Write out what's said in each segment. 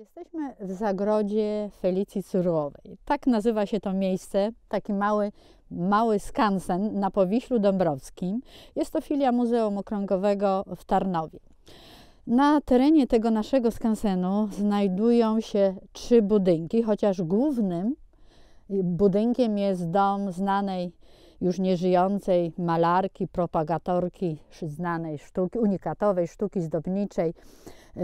Jesteśmy w zagrodzie Felicji Surowej. Tak nazywa się to miejsce, taki mały, mały skansen na Powiślu Dąbrowskim. Jest to filia Muzeum okrągłego w Tarnowie. Na terenie tego naszego skansenu znajdują się trzy budynki, chociaż głównym budynkiem jest dom znanej już nieżyjącej malarki, propagatorki znanej sztuki, unikatowej sztuki zdobniczej yy,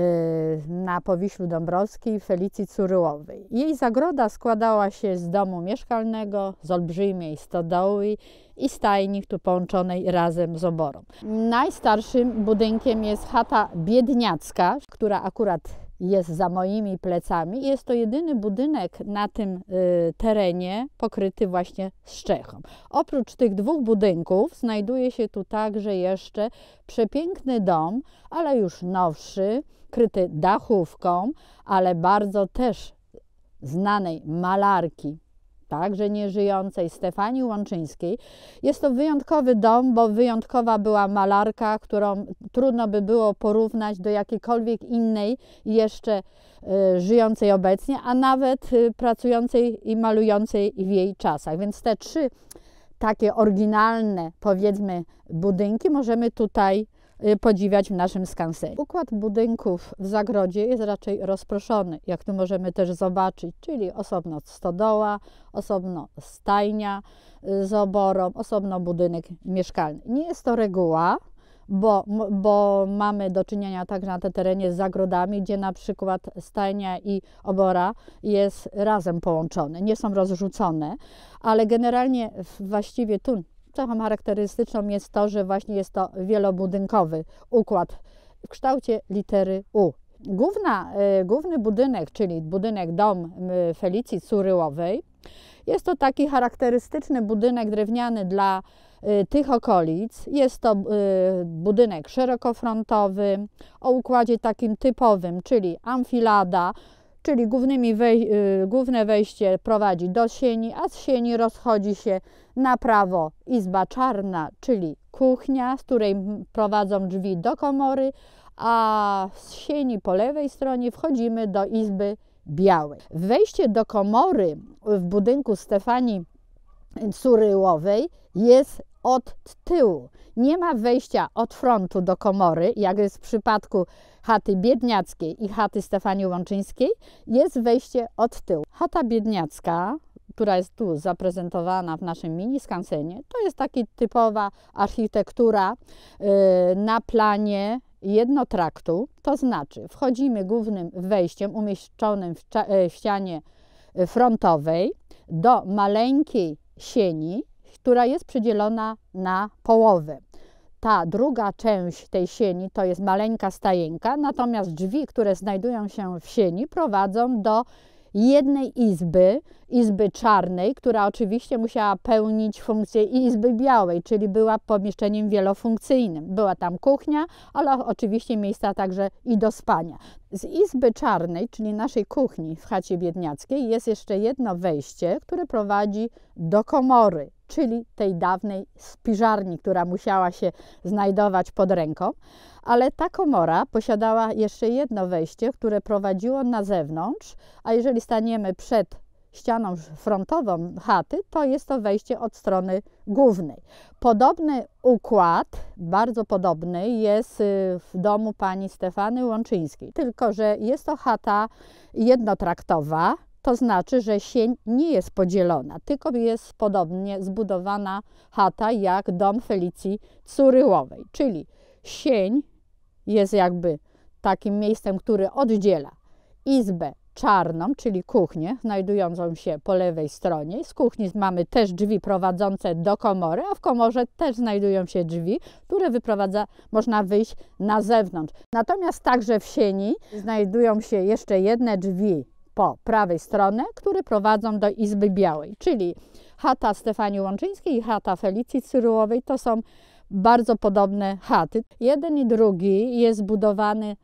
na Powiślu Dąbrowskiej, Felicji Curyłowej. Jej zagroda składała się z domu mieszkalnego, z olbrzymiej stodoły i stajni tu połączonej razem z oborą. Najstarszym budynkiem jest chata biedniacka, która akurat jest za moimi plecami. Jest to jedyny budynek na tym y, terenie pokryty właśnie szczechą. Oprócz tych dwóch budynków znajduje się tu także jeszcze przepiękny dom, ale już nowszy, kryty dachówką, ale bardzo też znanej malarki także nieżyjącej Stefanii Łączyńskiej. Jest to wyjątkowy dom, bo wyjątkowa była malarka, którą trudno by było porównać do jakiejkolwiek innej jeszcze e, żyjącej obecnie, a nawet e, pracującej i malującej w jej czasach. Więc te trzy takie oryginalne, powiedzmy, budynki możemy tutaj Y, podziwiać w naszym skansenie. Układ budynków w zagrodzie jest raczej rozproszony, jak tu możemy też zobaczyć, czyli osobno stodoła, osobno stajnia y, z oborą, osobno budynek mieszkalny. Nie jest to reguła, bo, bo mamy do czynienia także na tym terenie z zagrodami, gdzie na przykład stajnia i obora jest razem połączone, nie są rozrzucone, ale generalnie właściwie tu Cechą charakterystyczną jest to, że właśnie jest to wielobudynkowy układ w kształcie litery U. Główna, y, główny budynek, czyli budynek dom y, Felicji Curyłowej, jest to taki charakterystyczny budynek drewniany dla y, tych okolic. Jest to budynek szerokofrontowy o układzie takim typowym, czyli amfilada, czyli wej y, główne wejście prowadzi do sieni, a z sieni rozchodzi się na prawo izba czarna, czyli kuchnia, z której prowadzą drzwi do komory, a z sieni po lewej stronie wchodzimy do izby białej. Wejście do komory w budynku Stefani Suryłowej jest od tyłu. Nie ma wejścia od frontu do komory, jak jest w przypadku chaty biedniackiej i chaty Stefanii Łączyńskiej. Jest wejście od tyłu. Chata biedniacka która jest tu zaprezentowana w naszym mini skansenie, to jest taka typowa architektura y, na planie jednotraktu. To znaczy, wchodzimy głównym wejściem umieszczonym w, y, w ścianie y, frontowej do maleńkiej sieni, która jest przydzielona na połowę. Ta druga część tej sieni to jest maleńka stajenka, natomiast drzwi, które znajdują się w sieni, prowadzą do jednej izby, izby czarnej, która oczywiście musiała pełnić funkcję izby białej, czyli była pomieszczeniem wielofunkcyjnym. Była tam kuchnia, ale oczywiście miejsca także i do spania. Z izby czarnej, czyli naszej kuchni w chacie biedniackiej, jest jeszcze jedno wejście, które prowadzi do komory, czyli tej dawnej spiżarni, która musiała się znajdować pod ręką. Ale ta komora posiadała jeszcze jedno wejście, które prowadziło na zewnątrz, a jeżeli staniemy przed ścianą frontową chaty, to jest to wejście od strony głównej. Podobny układ, bardzo podobny, jest y, w domu pani Stefany Łączyńskiej, tylko że jest to chata jednotraktowa, to znaczy, że sień nie jest podzielona, tylko jest podobnie zbudowana chata jak dom Felicji Curyłowej, czyli sień jest jakby takim miejscem, który oddziela izbę czarną, czyli kuchnię, znajdującą się po lewej stronie. Z kuchni mamy też drzwi prowadzące do komory, a w komorze też znajdują się drzwi, które wyprowadza, można wyjść na zewnątrz. Natomiast także w sieni znajdują się jeszcze jedne drzwi po prawej stronie, które prowadzą do Izby Białej, czyli chata Stefanii Łączyńskiej i chata Felicji Cyrułowej to są bardzo podobne chaty. Jeden i drugi jest budowany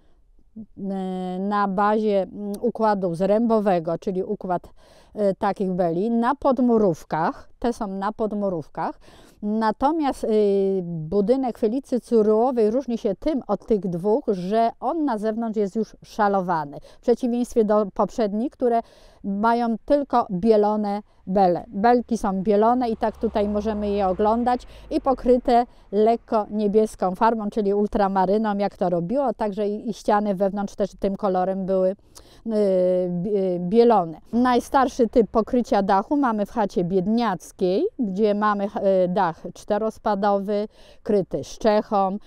E, na bazie mm, układu zrębowego, czyli układ e, takich beli, na podmurówkach. Te są na podmurówkach. Natomiast y, budynek Felicy Curyłowej różni się tym od tych dwóch, że on na zewnątrz jest już szalowany. W przeciwieństwie do poprzednich, które mają tylko bielone bele. Belki są bielone i tak tutaj możemy je oglądać i pokryte lekko niebieską farbą, czyli ultramaryną, jak to robiło, także i, i ściany wewnątrz też tym kolorem były yy, bielone. Najstarszy typ pokrycia dachu mamy w chacie biedniackiej, gdzie mamy y, dach czterospadowy, kryty szczechą,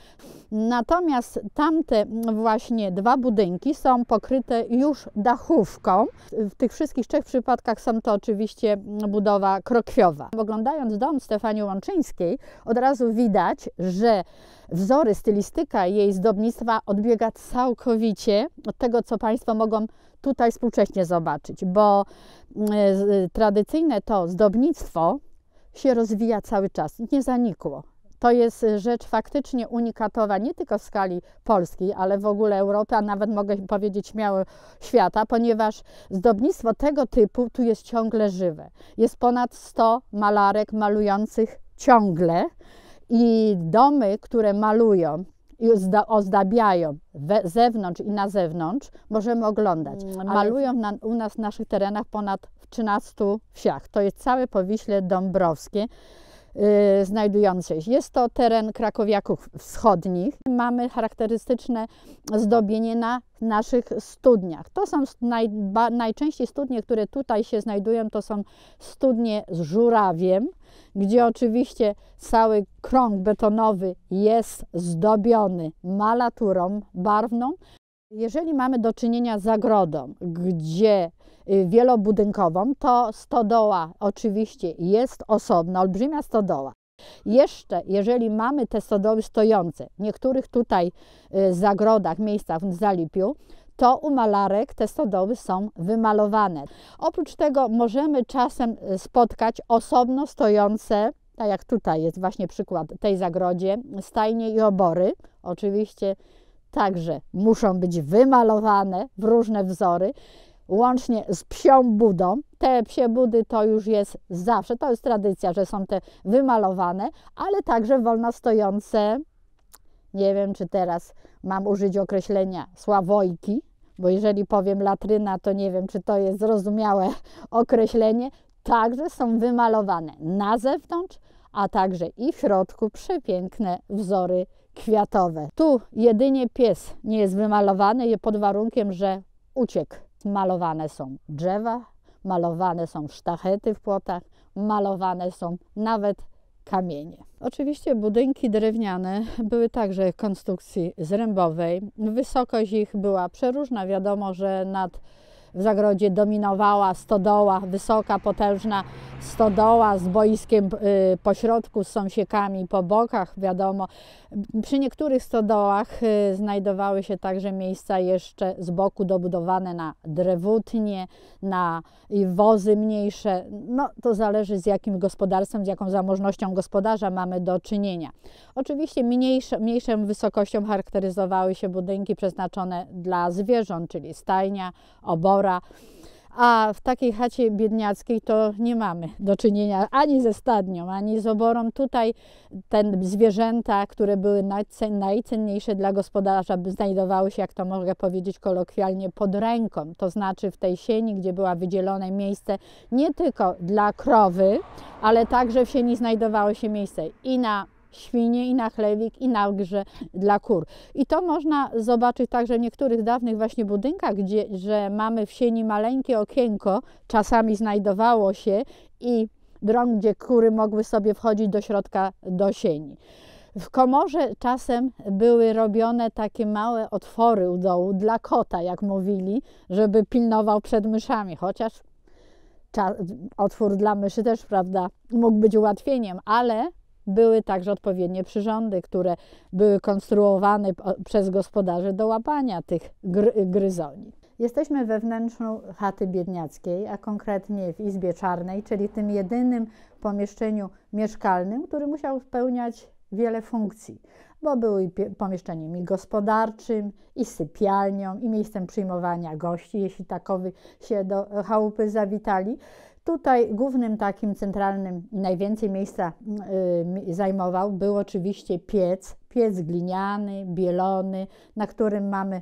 Natomiast tamte właśnie dwa budynki są pokryte już dachówką. W tych wszystkich trzech przypadkach są to oczywiście budowa krokwiowa. Oglądając dom Stefanii Łączyńskiej od razu widać, że wzory, stylistyka jej zdobnictwa odbiega całkowicie od tego, co Państwo mogą tutaj współcześnie zobaczyć, bo e, e, tradycyjne to zdobnictwo się rozwija cały czas, nie zanikło. To jest y, rzecz faktycznie unikatowa nie tylko w skali polskiej, ale w ogóle Europy, a nawet mogę powiedzieć śmiało świata, ponieważ zdobnictwo tego typu tu jest ciągle żywe. Jest ponad 100 malarek malujących ciągle i domy, które malują, i ozdabiają we, zewnątrz i na zewnątrz, możemy oglądać. Mm, no malują na, u nas w naszych terenach ponad 13 wsiach. To jest całe Powiśle Dąbrowskie. Y, znajdującej się. Jest to teren krakowiaków wschodnich. Mamy charakterystyczne zdobienie na naszych studniach. To są naj, ba, najczęściej studnie, które tutaj się znajdują, to są studnie z żurawiem, gdzie oczywiście cały krąg betonowy jest zdobiony malaturą barwną. Jeżeli mamy do czynienia z zagrodą, gdzie y, wielobudynkową, to stodoła oczywiście jest osobna, olbrzymia stodoła. Jeszcze, jeżeli mamy te stodoły stojące, w niektórych tutaj y, zagrodach, miejscach w Zalipiu, to u malarek te stodoły są wymalowane. Oprócz tego możemy czasem y, spotkać osobno stojące, tak jak tutaj jest właśnie przykład tej zagrodzie, stajnie i obory. Oczywiście także muszą być wymalowane w różne wzory, łącznie z psią budą. Te psie budy to już jest zawsze, to jest tradycja, że są te wymalowane, ale także wolno stojące, nie wiem czy teraz mam użyć określenia sławojki, bo jeżeli powiem latryna, to nie wiem, czy to jest zrozumiałe określenie, także są wymalowane na zewnątrz, a także i w środku przepiękne wzory kwiatowe. Tu jedynie pies nie jest wymalowany, pod warunkiem, że uciekł. Malowane są drzewa, malowane są sztachety w płotach, malowane są nawet kamienie. Oczywiście budynki drewniane były także konstrukcji zrębowej. Wysokość ich była przeróżna. Wiadomo, że nad w zagrodzie dominowała stodoła, wysoka, potężna stodoła z boiskiem y, pośrodku, z sąsiekami po bokach, wiadomo. Przy niektórych stodołach y, znajdowały się także miejsca jeszcze z boku dobudowane na drewutnie, na wozy mniejsze. No to zależy z jakim gospodarstwem, z jaką zamożnością gospodarza mamy do czynienia. Oczywiście mniejszą wysokością charakteryzowały się budynki przeznaczone dla zwierząt, czyli stajnia, obora, pora. A w takiej chacie biedniackiej to nie mamy do czynienia ani ze stadnią, ani z oborą. Tutaj ten zwierzęta, które były najcenniejsze dla gospodarza, znajdowały się, jak to mogę powiedzieć kolokwialnie, pod ręką. To znaczy w tej sieni, gdzie była wydzielone miejsce nie tylko dla krowy, ale także w sieni znajdowało się miejsce i na świnie, i na chlewik, i na grze dla kur. I to można zobaczyć także w niektórych dawnych właśnie budynkach, gdzie że mamy w sieni maleńkie okienko, czasami znajdowało się i drąg, gdzie kury mogły sobie wchodzić do środka do sieni. W komorze czasem były robione takie małe otwory u dołu dla kota, jak mówili, żeby pilnował przed myszami, chociaż otwór dla myszy też, prawda, mógł być ułatwieniem, ale były także odpowiednie przyrządy, które były konstruowane przez gospodarzy do łapania tych gry gryzoni. Jesteśmy we wnętrzu chaty biedniackiej, a konkretnie w izbie czarnej, czyli tym jedynym pomieszczeniu mieszkalnym, który musiał spełniać wiele funkcji, bo były i pomieszczeniem i gospodarczym, i sypialnią, i miejscem przyjmowania gości, jeśli takowy się do chałupy zawitali. Tutaj głównym takim centralnym i najwięcej miejsca mm, y, zajmował był oczywiście piec, piec gliniany, bielony, na którym mamy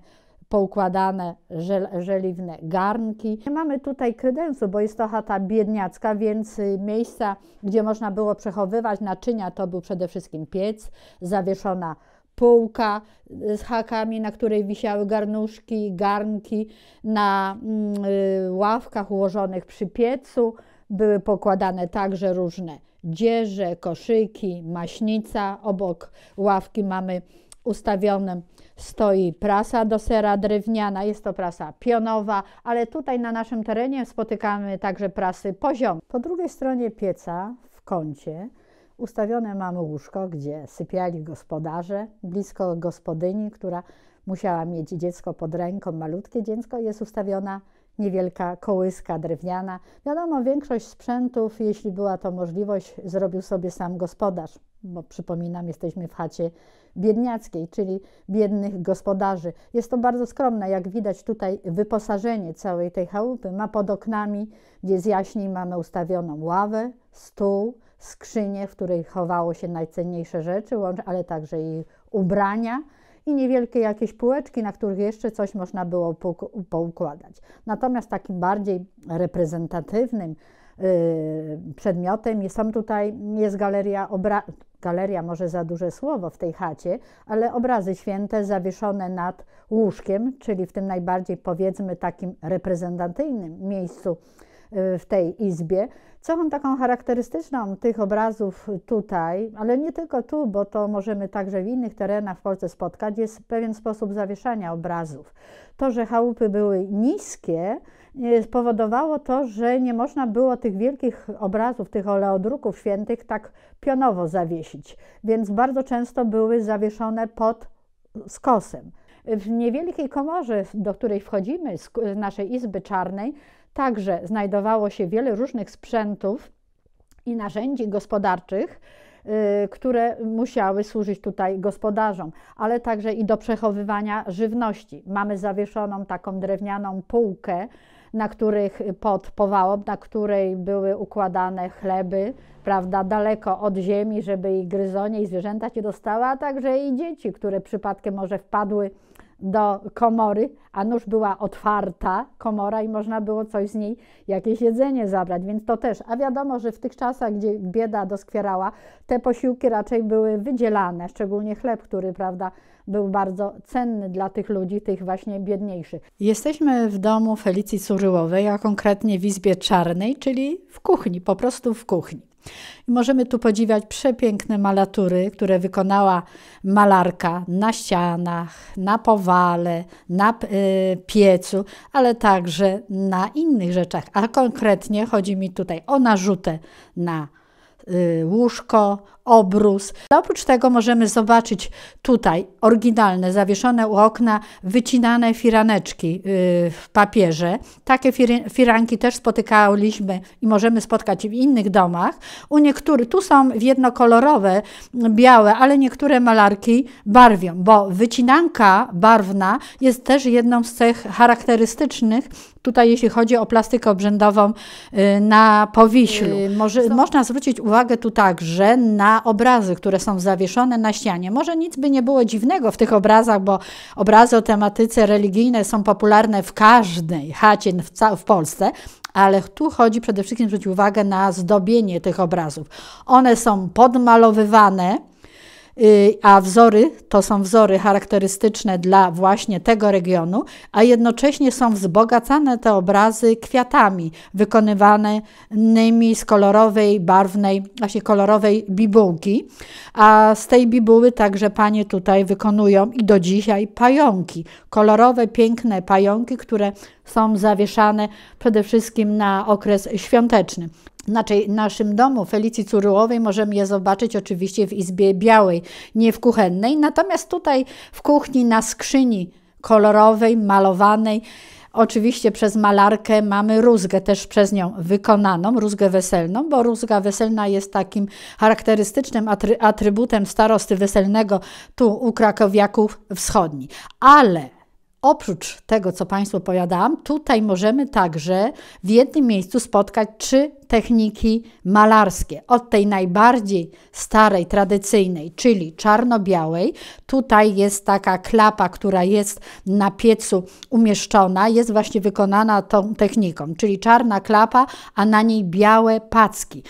poukładane żel, żeliwne garnki. Nie mamy tutaj kredensu, bo jest to chata biedniacka, więc y, miejsca, gdzie można było przechowywać naczynia, to był przede wszystkim piec, zawieszona półka z hakami, na której wisiały garnuszki, garnki, na mm, y, ławkach ułożonych przy piecu były pokładane także różne dzieże, koszyki, maśnica. Obok ławki mamy ustawione stoi prasa do sera drewniana, jest to prasa pionowa, ale tutaj na naszym terenie spotykamy także prasy poziom. Po drugiej stronie pieca w kącie Ustawione mamy łóżko, gdzie sypiali gospodarze, blisko gospodyni, która musiała mieć dziecko pod ręką, malutkie dziecko, jest ustawiona niewielka kołyska drewniana. Wiadomo, większość sprzętów, jeśli była to możliwość, zrobił sobie sam gospodarz, bo przypominam, jesteśmy w chacie biedniackiej, czyli biednych gospodarzy. Jest to bardzo skromne, jak widać tutaj wyposażenie całej tej chałupy. Ma pod oknami, gdzie z jaśni mamy ustawioną ławę, stół, skrzynie, w której chowało się najcenniejsze rzeczy, ale także i ubrania i niewielkie jakieś półeczki, na których jeszcze coś można było poukładać. Natomiast takim bardziej reprezentatywnym yy, przedmiotem jest tam tutaj, jest galeria obra galeria może za duże słowo w tej chacie, ale obrazy święte zawieszone nad łóżkiem, czyli w tym najbardziej powiedzmy takim reprezentacyjnym miejscu Y, w tej izbie. Cechą taką charakterystyczną tych obrazów tutaj, ale nie tylko tu, bo to możemy także w innych terenach w Polsce spotkać, jest pewien sposób zawieszania obrazów. To, że chałupy były niskie, y, spowodowało to, że nie można było tych wielkich obrazów, tych oleodruków świętych tak pionowo zawiesić, więc bardzo często były zawieszone pod skosem. W niewielkiej komorze, do której wchodzimy z naszej izby czarnej, Także znajdowało się wiele różnych sprzętów i narzędzi gospodarczych, y, które musiały służyć tutaj gospodarzom, ale także i do przechowywania żywności. Mamy zawieszoną taką drewnianą półkę, na których pod powałą, na której były układane chleby, prawda, daleko od ziemi, żeby i gryzonie i zwierzęta się dostały, a także i dzieci, które przypadkiem może wpadły do komory, a nóż była otwarta komora i można było coś z niej, jakieś jedzenie zabrać, więc to też. A wiadomo, że w tych czasach, gdzie bieda doskwierała, te posiłki raczej były wydzielane, szczególnie chleb, który, prawda, był bardzo cenny dla tych ludzi, tych właśnie biedniejszych. Jesteśmy w domu Felicji Suryłowej, a konkretnie w izbie czarnej, czyli w kuchni, po prostu w kuchni. I możemy tu podziwiać przepiękne malatury, które wykonała malarka na ścianach, na powale, na y, piecu, ale także na innych rzeczach. A konkretnie chodzi mi tutaj o narzutę na Y, łóżko, obrus. Oprócz tego możemy zobaczyć tutaj oryginalne, zawieszone u okna, wycinane firaneczki y, w papierze. Takie firanki też spotykaliśmy i możemy spotkać w innych domach. U niektórych, tu są jednokolorowe, białe, ale niektóre malarki barwią, bo wycinanka barwna jest też jedną z cech charakterystycznych tutaj, jeśli chodzi o plastykę obrzędową y, na Powiślu. Może, można zwrócić uwagę, uwagę tu także na obrazy, które są zawieszone na ścianie. Może nic by nie było dziwnego w tych obrazach, bo obrazy o tematyce religijnej są popularne w każdej chacie w, w Polsce, ale tu chodzi przede wszystkim zwrócić uwagę na zdobienie tych obrazów. One są podmalowywane, Y, a wzory to są wzory charakterystyczne dla właśnie tego regionu, a jednocześnie są wzbogacane te obrazy kwiatami wykonywanymi z kolorowej, barwnej, właśnie kolorowej bibułki, a z tej bibuły także panie tutaj wykonują i do dzisiaj pająki, kolorowe, piękne pająki, które są zawieszane przede wszystkim na okres świąteczny. Znaczy, naszym domu Felicji Curyłowej możemy je zobaczyć oczywiście w Izbie Białej, nie w kuchennej. Natomiast tutaj w kuchni na skrzyni kolorowej, malowanej, Oczywiście przez malarkę mamy rózgę, też przez nią wykonaną, rózgę weselną, bo rózga weselna jest takim charakterystycznym atry atrybutem starosty weselnego tu u krakowiaków wschodni. Ale Oprócz tego, co Państwu opowiadałam, tutaj możemy także w jednym miejscu spotkać trzy techniki malarskie. Od tej najbardziej starej, tradycyjnej, czyli czarno-białej. Tutaj jest taka klapa, która jest na piecu umieszczona, jest właśnie wykonana tą techniką, czyli czarna klapa, a na niej białe packi.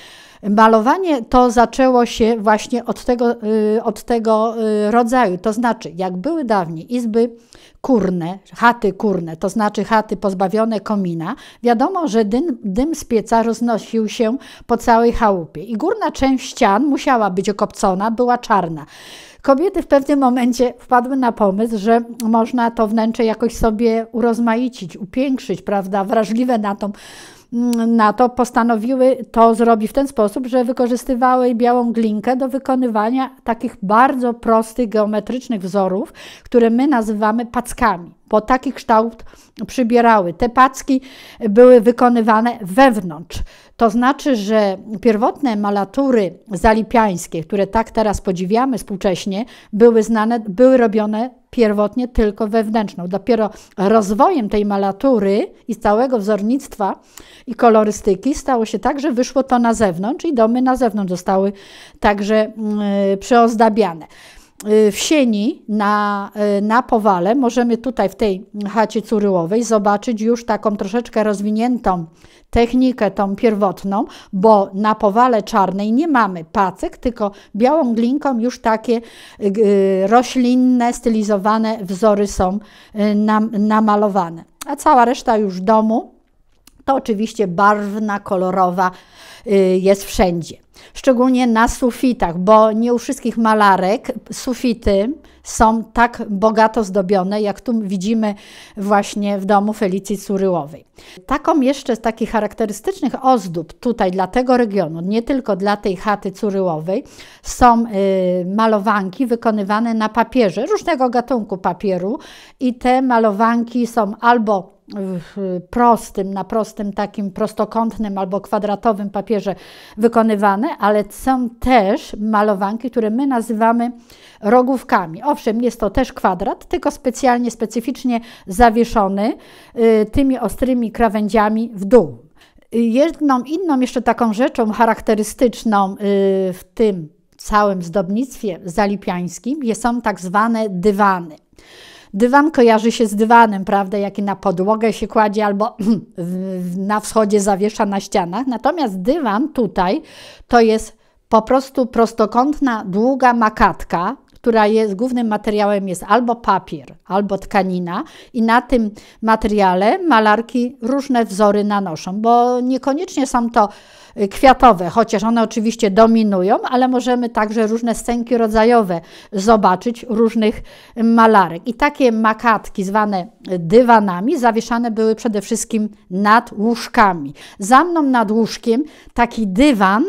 Malowanie to zaczęło się właśnie od tego, y, od tego y, rodzaju, to znaczy jak były dawniej izby kurne, chaty kurne, to znaczy chaty pozbawione komina, wiadomo, że dym, dym z pieca roznosił się po całej chałupie i górna część ścian musiała być okopcona, była czarna. Kobiety w pewnym momencie wpadły na pomysł, że można to wnętrze jakoś sobie urozmaicić, upiększyć, prawda, wrażliwe na tą na to postanowiły to zrobić w ten sposób, że wykorzystywały białą glinkę do wykonywania takich bardzo prostych geometrycznych wzorów, które my nazywamy packami po taki kształt przybierały. Te packi były wykonywane wewnątrz. To znaczy, że pierwotne malatury zalipiańskie, które tak teraz podziwiamy współcześnie, były znane, były robione pierwotnie tylko wewnętrzną. Dopiero rozwojem tej malatury i całego wzornictwa i kolorystyki stało się tak, że wyszło to na zewnątrz i domy na zewnątrz zostały także yy, mm, przeozdabiane. Y, w sieni na, y, na powale możemy tutaj w tej chacie curyłowej zobaczyć już taką troszeczkę rozwiniętą technikę tą pierwotną, bo na powale czarnej nie mamy pacek, tylko białą glinką już takie y, roślinne, stylizowane wzory są nam, namalowane. A cała reszta już domu to oczywiście barwna, kolorowa jest wszędzie szczególnie na sufitach, bo nie u wszystkich malarek sufity są tak bogato zdobione, jak tu widzimy właśnie w domu Felicji Curyłowej. Taką jeszcze z takich charakterystycznych ozdób tutaj dla tego regionu, nie tylko dla tej chaty Curyłowej, są y, malowanki wykonywane na papierze, różnego gatunku papieru i te malowanki są albo prostym, na prostym takim prostokątnym albo kwadratowym papierze wykonywane, ale są też malowanki, które my nazywamy rogówkami. Owszem, jest to też kwadrat, tylko specjalnie, specyficznie zawieszony y, tymi ostrymi krawędziami w dół. Y, jedną inną jeszcze taką rzeczą charakterystyczną y, w tym całym zdobnictwie zalipiańskim są tak zwane dywany. Dywan kojarzy się z dywanem, prawda, jaki na podłogę się kładzie albo na wschodzie zawiesza na ścianach. Natomiast dywan tutaj to jest po prostu prostokątna, długa makatka, która jest głównym materiałem jest albo papier, albo tkanina i na tym materiale malarki różne wzory nanoszą, bo niekoniecznie są to y, kwiatowe, chociaż one oczywiście dominują, ale możemy także różne scenki rodzajowe zobaczyć różnych malarek. I takie makatki zwane dywanami zawieszane były przede wszystkim nad łóżkami. Za mną nad łóżkiem taki dywan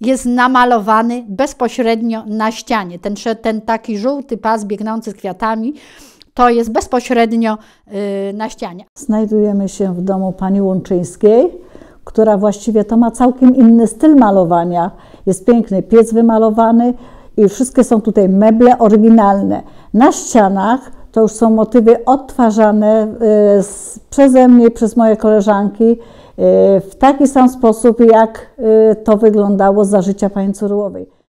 jest namalowany bezpośrednio na ścianie. Ten, ten taki żółty pas biegnący z kwiatami to jest bezpośrednio y, na ścianie. Znajdujemy się w domu pani Łączyńskiej, która właściwie to ma całkiem inny styl malowania. Jest piękny piec wymalowany i wszystkie są tutaj meble oryginalne. Na ścianach to już są motywy odtwarzane y, przeze mnie, przez moje koleżanki w taki sam sposób, jak y, to wyglądało za życia pani Curyłowej.